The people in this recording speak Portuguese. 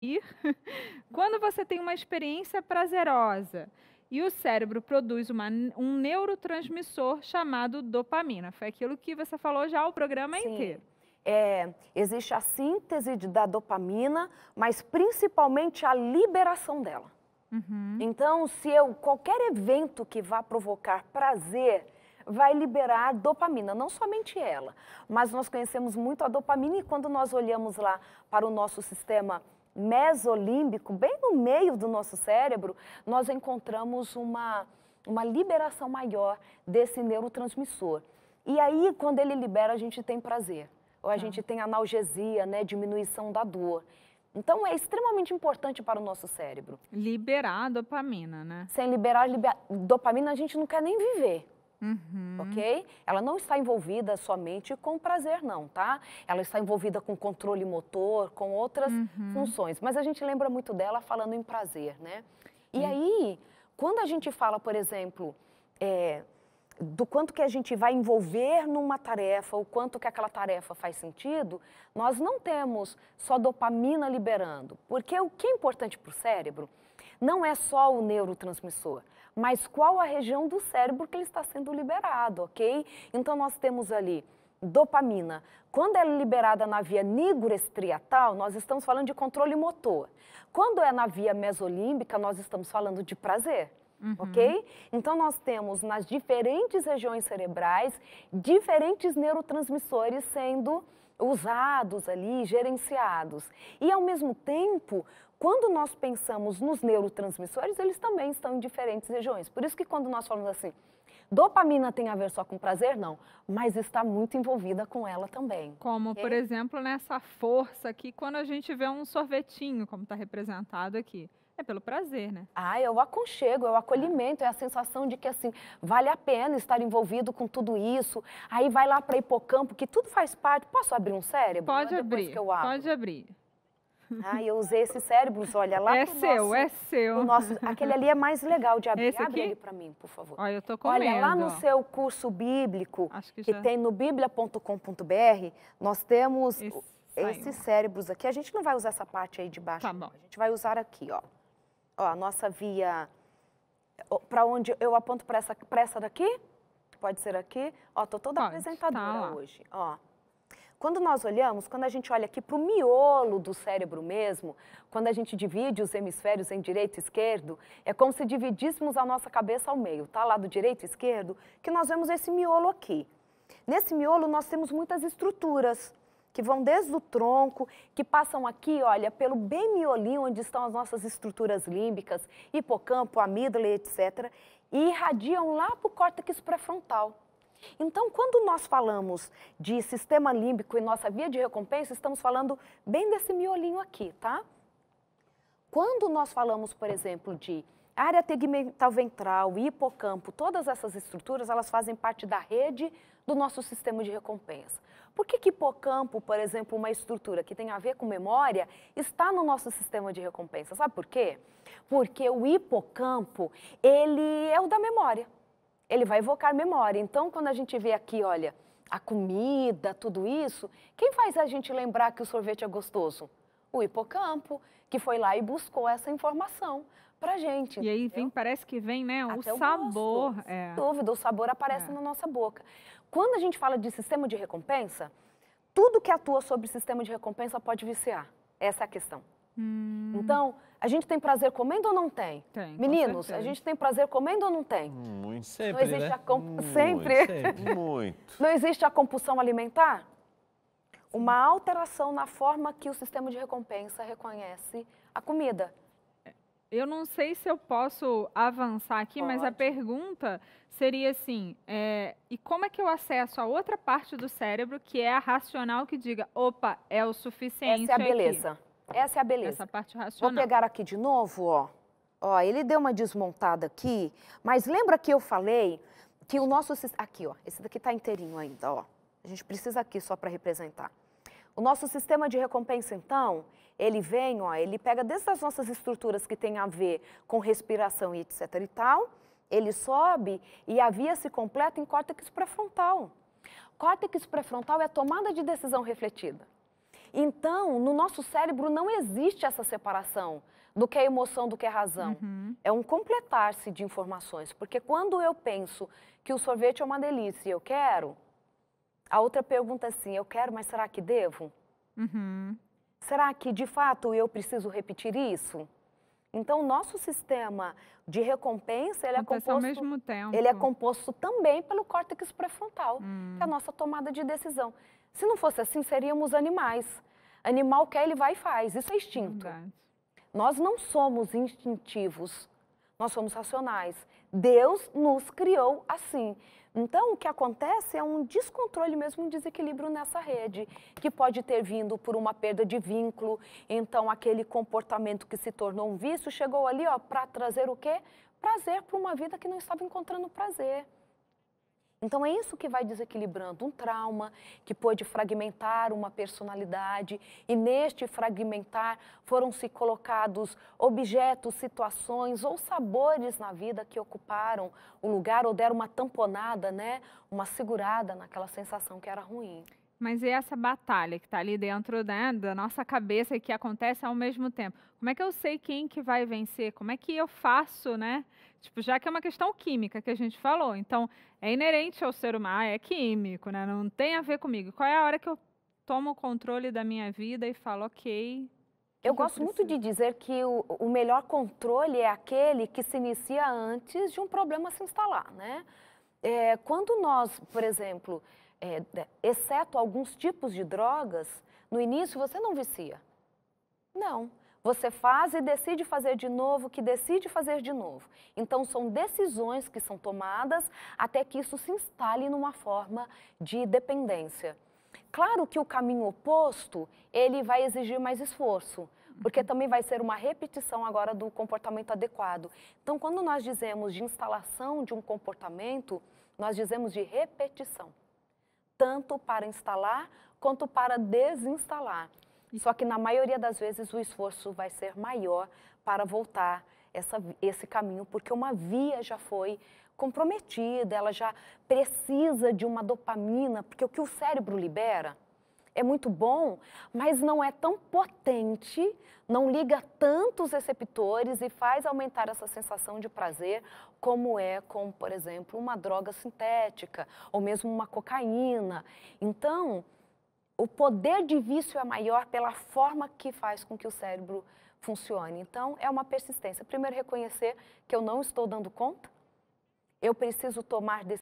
ir quando você tem uma experiência prazerosa e o cérebro produz uma, um neurotransmissor chamado dopamina. Foi aquilo que você falou já o programa Sim. inteiro. É, existe a síntese de, da dopamina, mas principalmente a liberação dela. Uhum. Então, se eu qualquer evento que vá provocar prazer vai liberar dopamina, não somente ela, mas nós conhecemos muito a dopamina e quando nós olhamos lá para o nosso sistema mesolímbico, bem no meio do nosso cérebro, nós encontramos uma, uma liberação maior desse neurotransmissor. E aí, quando ele libera, a gente tem prazer, ou a ah. gente tem analgesia, né, diminuição da dor. Então é extremamente importante para o nosso cérebro. Liberar a dopamina, né? Sem liberar liber... dopamina, a gente não quer nem viver. Uhum. Ok? Ela não está envolvida somente com prazer, não, tá? Ela está envolvida com controle motor, com outras uhum. funções. Mas a gente lembra muito dela falando em prazer, né? E uhum. aí, quando a gente fala, por exemplo, é, do quanto que a gente vai envolver numa tarefa, o quanto que aquela tarefa faz sentido, nós não temos só dopamina liberando. Porque o que é importante para o cérebro não é só o neurotransmissor mas qual a região do cérebro que ele está sendo liberado, ok? Então nós temos ali dopamina. Quando ela é liberada na via nigroestriatal, nós estamos falando de controle motor. Quando é na via mesolímbica, nós estamos falando de prazer. Uhum. Ok? Então, nós temos nas diferentes regiões cerebrais diferentes neurotransmissores sendo usados ali, gerenciados. E ao mesmo tempo, quando nós pensamos nos neurotransmissores, eles também estão em diferentes regiões. Por isso que quando nós falamos assim, dopamina tem a ver só com prazer? Não, mas está muito envolvida com ela também. Como, okay? por exemplo, nessa força aqui, quando a gente vê um sorvetinho, como está representado aqui. É pelo prazer, né? Ah, é o aconchego, é o acolhimento, é a sensação de que, assim, vale a pena estar envolvido com tudo isso. Aí vai lá para hipocampo, que tudo faz parte. Posso abrir um cérebro? Pode é abrir, pode abrir. Ah, eu usei esse cérebro, olha lá. É seu, nosso, é seu. Nosso, aquele ali é mais legal de abrir. Esse aqui? Abre ele para mim, por favor. Olha, eu tô comendo. Olha, lá no seu curso bíblico, Acho que, que já... tem no biblia.com.br, nós temos esses cérebros aqui. A gente não vai usar essa parte aí de baixo. Tá bom. A gente vai usar aqui, ó ó, a nossa via, para onde eu aponto para essa, pressa daqui, pode ser aqui, ó, tô toda pode, apresentadora tá hoje, ó. Quando nós olhamos, quando a gente olha aqui para o miolo do cérebro mesmo, quando a gente divide os hemisférios em direito e esquerdo, é como se dividíssemos a nossa cabeça ao meio, tá? Lado direito e esquerdo, que nós vemos esse miolo aqui. Nesse miolo nós temos muitas estruturas que vão desde o tronco, que passam aqui, olha, pelo bem miolinho, onde estão as nossas estruturas límbicas, hipocampo, amígdala, etc., e irradiam lá para o córtex pré-frontal. Então, quando nós falamos de sistema límbico e nossa via de recompensa, estamos falando bem desse miolinho aqui, tá? Quando nós falamos, por exemplo, de área tegmental ventral, hipocampo, todas essas estruturas, elas fazem parte da rede do nosso sistema de recompensa. Por que, que hipocampo, por exemplo, uma estrutura que tem a ver com memória, está no nosso sistema de recompensa? Sabe por quê? Porque o hipocampo, ele é o da memória. Ele vai evocar memória. Então, quando a gente vê aqui, olha, a comida, tudo isso, quem faz a gente lembrar que o sorvete é gostoso? O hipocampo, que foi lá e buscou essa informação pra gente. E aí vem, parece que vem, né? O Até sabor. O gosto, é. Dúvida, o sabor aparece é. na nossa boca. Quando a gente fala de sistema de recompensa, tudo que atua sobre sistema de recompensa pode viciar. Essa é a questão. Hum. Então, a gente tem prazer comendo ou não tem? tem Meninos, a gente tem prazer comendo ou não tem? Muito. Sempre, não existe né? a comp... Muito, sempre. sempre. Muito. Não existe a compulsão alimentar? Uma alteração na forma que o sistema de recompensa reconhece a comida eu não sei se eu posso avançar aqui, Pode. mas a pergunta seria assim: é, e como é que eu acesso a outra parte do cérebro que é a racional que diga, opa, é o suficiente? Essa é a aqui. beleza. Essa é a beleza. Essa parte racional. Vou pegar aqui de novo, ó. Ó, ele deu uma desmontada aqui, mas lembra que eu falei que o nosso aqui, ó, esse daqui tá inteirinho ainda, ó. A gente precisa aqui só para representar. O nosso sistema de recompensa, então, ele vem, ó, ele pega desde as nossas estruturas que tem a ver com respiração e etc e tal, ele sobe e a via se completa em córtex pré-frontal. Córtex pré-frontal é tomada de decisão refletida. Então, no nosso cérebro não existe essa separação do que é emoção, do que é razão. Uhum. É um completar-se de informações, porque quando eu penso que o sorvete é uma delícia e eu quero, a outra pergunta é assim, eu quero, mas será que devo? Uhum. Será que de fato eu preciso repetir isso? Então, nosso sistema de recompensa, ele é composto... Ele é composto também pelo córtex pré-frontal, hum. que é a hum. nossa tomada de decisão. Se não fosse assim, seríamos animais. Animal quer, ele vai e faz. Isso é instinto. Verdade. Nós não somos instintivos, nós somos racionais. Deus nos criou assim. Então, o que acontece é um descontrole mesmo, um desequilíbrio nessa rede, que pode ter vindo por uma perda de vínculo. Então, aquele comportamento que se tornou um vício chegou ali, ó, para trazer o quê? Prazer para uma vida que não estava encontrando prazer. Então é isso que vai desequilibrando um trauma que pôde fragmentar uma personalidade e neste fragmentar foram se colocados objetos, situações ou sabores na vida que ocuparam o lugar ou deram uma tamponada, né, uma segurada naquela sensação que era ruim. Mas e essa batalha que está ali dentro né, da nossa cabeça e que acontece ao mesmo tempo? Como é que eu sei quem que vai vencer? Como é que eu faço, né? Tipo, já que é uma questão química que a gente falou, então é inerente ao ser humano, é químico, né? Não tem a ver comigo. Qual é a hora que eu tomo o controle da minha vida e falo, ok, eu gosto muito de dizer que o, o, melhor controle é aquele que se inicia antes de um problema se instalar, né? É, quando nós, por exemplo, é, exceto alguns tipos de drogas, no início você não vicia. Não. Você faz e decide fazer de novo, que decide fazer de novo. Então, são decisões que são tomadas até que isso se instale numa forma de dependência. Claro que o caminho oposto, ele vai exigir mais esforço, porque uhum. também vai ser uma repetição agora do comportamento adequado. Então, quando nós dizemos de instalação de um comportamento, nós dizemos de repetição, tanto para instalar quanto para desinstalar. Só que na maioria das vezes o esforço vai ser maior para voltar essa, esse caminho, porque uma via já foi comprometida, ela já precisa de uma dopamina, porque o que o cérebro libera é muito bom, mas não é tão potente, não liga tantos receptores e faz aumentar essa sensação de prazer como é com, por exemplo, uma droga sintética ou mesmo uma cocaína. Então, o poder de vício é maior pela forma que faz com que o cérebro funcione. Então, é uma persistência. Primeiro, reconhecer que eu não estou dando conta, eu preciso tomar decisões.